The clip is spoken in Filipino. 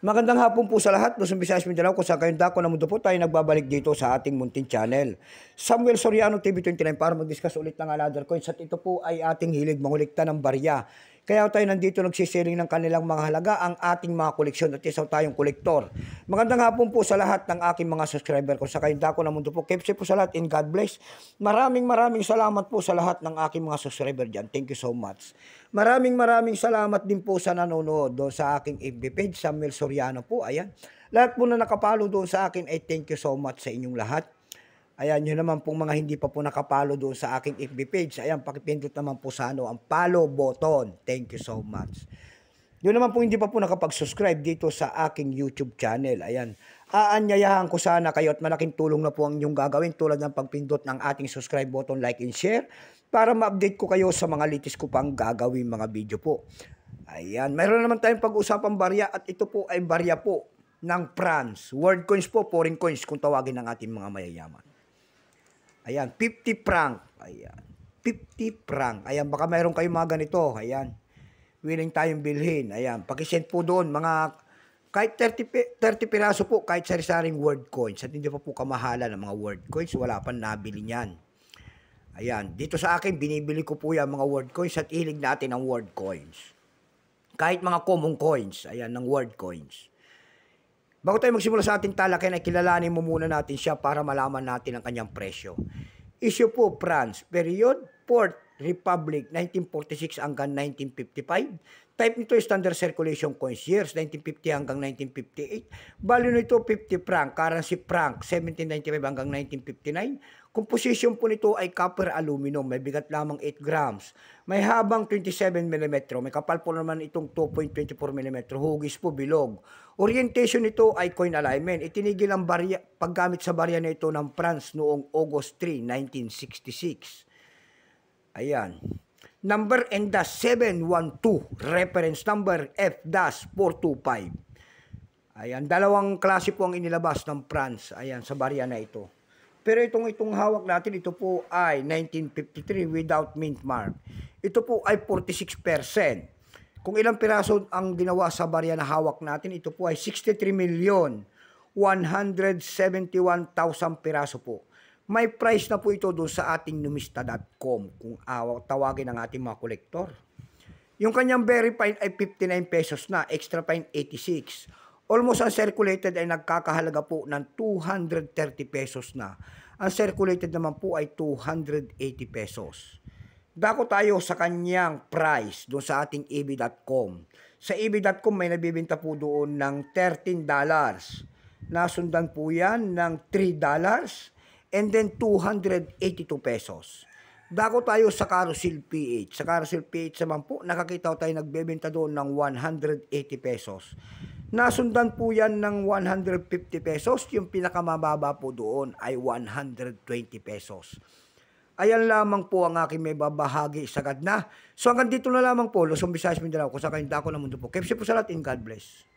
Magandang hapon po sa lahat. Luzon, Visayas, Mindanao, kung saan kayong dako na mundo po tayo nagbabalik dito sa ating Muntin Channel. Samuel Soriano, TV29 para mag-discuss ulit ng another coins at ito po ay ating hilig mangulikta ng barya. Kaya tayo nandito nagsisiring ng kanilang mga halaga ang ating mga koleksyon at isa tayong kolektor. Magandang hapon po sa lahat ng aking mga subscriber ko sa kayong dako na mundo po. Keep safe po sa lahat and God bless. Maraming maraming salamat po sa lahat ng aking mga subscriber dyan. Thank you so much. Maraming maraming salamat din po sa nanonood doon sa aking FB page, Samuel Soriano po. Ayan. Lahat po na nakapalo doon sa akin ay thank you so much sa inyong lahat. Ayan, yun naman pong mga hindi pa po nakapalo doon sa aking FB page. Ayan, pakipindot naman po sa ano, ang follow button. Thank you so much. Yun naman po hindi pa po nakapag-subscribe dito sa aking YouTube channel. Ayan. Aanyayahan ko sana kayo at malaking tulong na po ang inyong gagawin tulad ng pagpindot ng ating subscribe button, like, and share para ma-update ko kayo sa mga latest ko pang gagawin mga video po. Ayan. Mayroon naman tayong pag-usapang barya at ito po ay barya po ng France. World coins po, foreign coins kung tawagin ng ating mga mayayaman. Ayan, 50 franc. Ayan, 50 franc. Ayan, baka mayroon kayong mga ganito. Ayan, willing tayong bilhin. Ayan, pakisend po doon mga kahit 30, 30 piraso po, kahit sari-saring word coins, at hindi pa po kamahala ng mga word coins, wala pa nabili niyan. Ayan, dito sa akin, binibili ko po yan mga word coins at ilig natin ang word coins. Kahit mga common coins, ayan, ng word coins. Bago tayo magsimula sa ating talakayan ay kilalanin mo muna natin siya para malaman natin ang kanyang presyo. Issue po France, period 4 Republic 1946 hanggang 1955. Type nito is standard circulation coins years 1950 hanggang 1958. Value nito 50 franc, currency franc 1795 hanggang 1959. Composition po nito ay copper aluminum, may bigat lamang 8 grams. May habang 27 mm, may kapal po naman itong 2.24 mm, hugis po bilog. Orientation nito ay coin alignment. Itinigil ang barya, paggamit sa barya nito ng France noong August 3, 1966. Ayan. Number and the 712, reference number F-425. Ayan, dalawang klase po ang inilabas ng France, ayan, sa barya na ito. Pero itong itong hawak natin, ito po ay 1953 without mint mark. Ito po ay 46%. Kung ilang piraso ang ginawa sa barya na hawak natin, ito po ay 63 milyon 171,000 piraso po. May price na po ito doon sa ating numista.com kung uh, tawagin ng ating mga kolektor. Yung kanyang very fine ay 59 pesos na, extra fine 86. Almost ang circulated ay nagkakahalaga po ng 230 pesos na. Ang circulated naman po ay 280 pesos. Dako tayo sa kanyang price doon sa ating ebi.com. Sa ebi.com may nabibinta po doon ng $13. Nasundan po yan ng $3 and then 282 pesos. Dako tayo sa Carousel PH. Sa Carousel PH naman po, nakakita ko tayo nagbebenta doon ng 180 pesos. Nasundan po yan ng 150 pesos. Yung pinakamababa po doon ay 120 pesos. Ayan lamang po ang aking may babahagi sagad na. So hanggang dito na lamang po, Luzon, Visayas, Mindanao, kung sa kanyang dako ng mundo po. Kepsi po sa lahat and God bless.